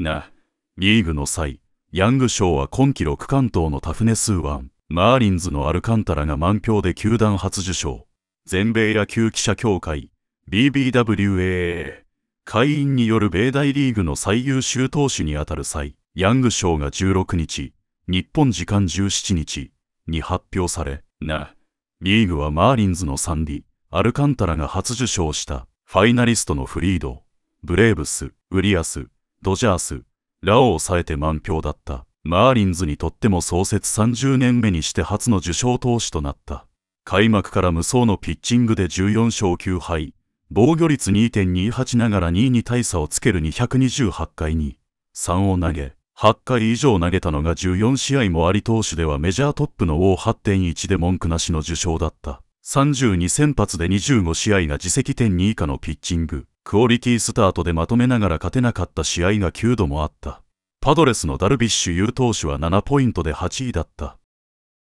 な、リーグの際、ヤング賞は今季6関東のタフネスーワン、マーリンズのアルカンタラが満票で球団初受賞。全米野球記者協会、BBWAA、会員による米大リーグの最優秀投手にあたる際、ヤング賞が16日、日本時間17日に発表され、な、リーグはマーリンズのサンディ、アルカンタラが初受賞した、ファイナリストのフリード、ブレーブス、ウリアス、ドジャース、ラオを抑えて満票だった。マーリンズにとっても創設30年目にして初の受賞投手となった。開幕から無双のピッチングで14勝9敗、防御率2.28ながら2位に大差をつける228回に、3を投げ、8回以上投げたのが14試合もあり投手ではメジャートップの王8 1で文句なしの受賞だった。32先発で25試合が自責点2以下のピッチング。クオリティスタートでまとめながら勝てなかった試合が9度もあった。パドレスのダルビッシュ有投手は7ポイントで8位だった。